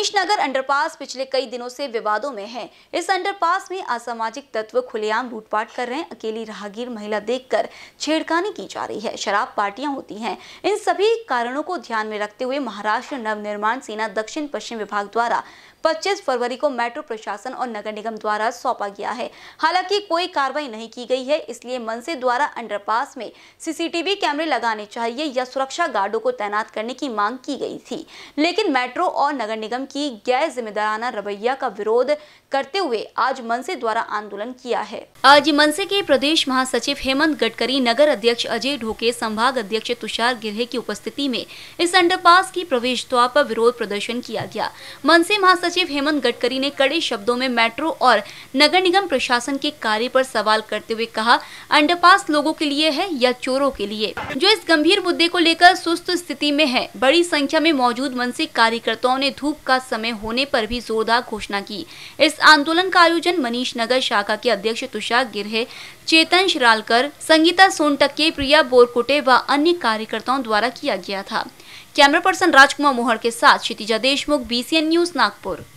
मनीष नगर underpass पिछले कई दिनों से विवादों में है इस अंडरपास में असामाजिक तत्व खुलेआम लूटपाट कर रहे हैं अकेली राहगीर महिला देखकर छेड़खानी की जा रही है शराब पार्टियां होती हैं इन सभी कारणों को ध्यान में रखते हुए महाराष्ट्र नवनिर्माण सेना दक्षिण पश्चिम विभाग द्वारा 25 फरवरी को मेट्रो प्रशासन और नगर निगम द्वारा सौंपा गया है हालांकि कोई कार्रवाई नहीं की गई है इसलिए मनसे द्वारा अंडरपास में सीसीटीवी कैमरे लगाने चाहिए या सुरक्षा गार्डों को तैनात करने की मांग की गई थी लेकिन मेट्रो और नगर निगम की गैर जिम्मेदाराना रवैया का विरोध करते हुए आज मनसे द्वारा आंदोलन किया है आज मनसे के प्रदेश महासचिव हेमंत गडकरी नगर अध्यक्ष अजय ढोके संभाग अध्यक्ष तुषार गिरहे की उपस्थिति में इस अंडरपास की प्रवेश द्वार पर विरोध प्रदर्शन किया गया मनसे महासचिव हेमंत गडकरी ने कड़े शब्दों में मेट्रो और नगर निगम प्रशासन के कार्य पर सवाल करते हुए कहा अंडरपास लोगों के लिए है या चोरों के लिए जो इस गंभीर मुद्दे को लेकर सुस्त स्थिति में है बड़ी संख्या में मौजूद मनसे कार्यकर्ताओं ने धूप का समय होने पर भी जोरदार घोषणा की इस आंदोलन का आयोजन मनीष नगर शाखा के अध्यक्ष तुषार गिरह चेतन शिरालकर संगीता सोनटक्के प्रिया बोरकुटे व अन्य कार्यकर्ताओं द्वारा किया गया था कैमरा पर्सन राजकुमार मोहर के साथ क्षितिजा देशमुख बी न्यूज नागपुर